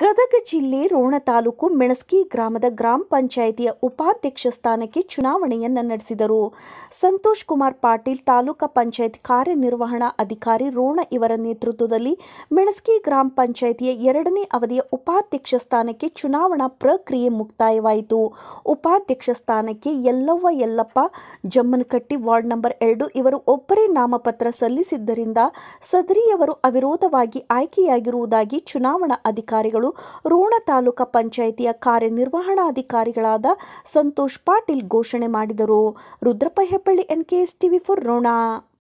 ಗದಗ ಜಿಲ್ಲೆ ರೋಣ ತಾಲೂಕು ಮೆಣಸ್ಕಿ ಗ್ರಾಮದ ಗ್ರಾಮ ಪಂಚಾಯಿತಿಯ ಉಪಾಧ್ಯಕ್ಷ ಸ್ಥಾನಕ್ಕೆ ಚುನಾವಣೆಯನ್ನು ನಡೆಸಿದರು ಸಂತೋಷ್ ಕುಮಾರ್ ಪಾಟೀಲ್ ತಾಲೂಕಾ ಪಂಚಾಯತ್ ಕಾರ್ಯನಿರ್ವಹಣಾ ಅಧಿಕಾರಿ ರೋಣ ಇವರ ನೇತೃತ್ವದಲ್ಲಿ ಮೆಣಸ್ಕಿ ಗ್ರಾಮ ಪಂಚಾಯಿತಿಯ ಎರಡನೇ ಅವಧಿಯ ಉಪಾಧ್ಯಕ್ಷ ಸ್ಥಾನಕ್ಕೆ ಚುನಾವಣಾ ಪ್ರಕ್ರಿಯೆ ಮುಕ್ತಾಯವಾಯಿತು ಉಪಾಧ್ಯಕ್ಷ ಸ್ಥಾನಕ್ಕೆ ಯಲ್ಲವ್ವ ಯಲ್ಲಪ್ಪ ಜಮ್ಮನಕಟ್ಟಿ ವಾರ್ಡ್ ನಂಬರ್ ಎರಡು ಇವರು ಒಬ್ಬರೇ ನಾಮಪತ್ರ ಸಲ್ಲಿಸಿದ್ದರಿಂದ ಸದರಿಯವರು ಅವಿರೋಧವಾಗಿ ಆಯ್ಕೆಯಾಗಿರುವುದಾಗಿ ಚುನಾವಣಾ ಅಧಿಕಾರಿ ಅಧಿಕಾರಿಗಳು ರೋಣ ತಾಲೂಕಾ ಪಂಚಾಯಿತಿಯ ಕಾರ್ಯನಿರ್ವಹಣಾಧಿಕಾರಿಗಳಾದ ಸಂತೋಷ್ ಪಾಟೀಲ್ ಘೋಷಣೆ ಮಾಡಿದರು Rudrappa Hebballi N TV four Ron